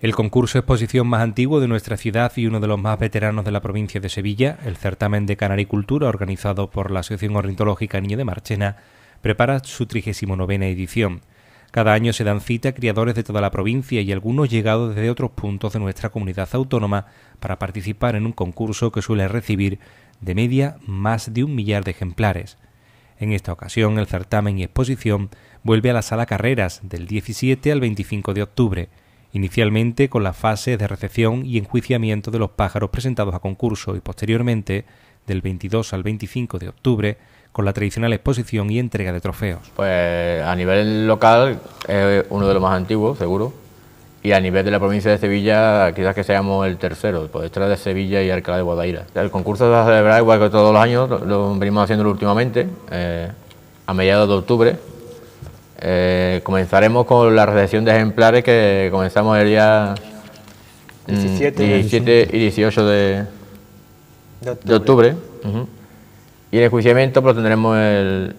El concurso exposición más antiguo de nuestra ciudad y uno de los más veteranos de la provincia de Sevilla, el certamen de canaricultura organizado por la Asociación Ornitológica Niño de Marchena, prepara su 39 edición. Cada año se dan cita a criadores de toda la provincia y algunos llegados desde otros puntos de nuestra comunidad autónoma para participar en un concurso que suele recibir de media más de un millar de ejemplares. En esta ocasión el certamen y exposición vuelve a la sala Carreras del 17 al 25 de octubre inicialmente con la fase de recepción y enjuiciamiento de los pájaros presentados a concurso y posteriormente, del 22 al 25 de octubre, con la tradicional exposición y entrega de trofeos. Pues a nivel local es uno de los más antiguos, seguro, y a nivel de la provincia de Sevilla quizás que seamos el tercero, por pues, detrás de Sevilla y Alcalá de Guadaira. El concurso se va a celebrar igual que todos los años, lo venimos haciéndolo últimamente, eh, a mediados de octubre, eh, comenzaremos con la recepción de ejemplares que comenzamos el día 17, mm, y 18 de, octubre. Y el enjuiciamiento pues, lo tendremos el,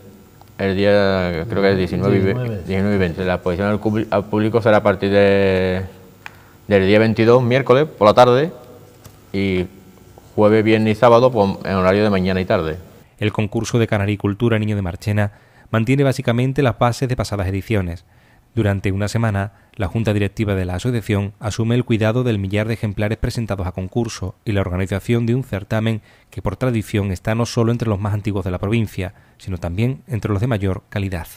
día, creo que es 19, y 20. La exposición al, público será a partir de, del día 22, miércoles, por la tarde, y jueves, viernes y sábado pues, en horario de mañana y tarde. El concurso de Canaricultura Niño de Marchena mantiene básicamente las bases de pasadas ediciones. Durante una semana, la Junta Directiva de la Asociación asume el cuidado del millar de ejemplares presentados a concurso y la organización de un certamen que por tradición está no solo entre los más antiguos de la provincia, sino también entre los de mayor calidad.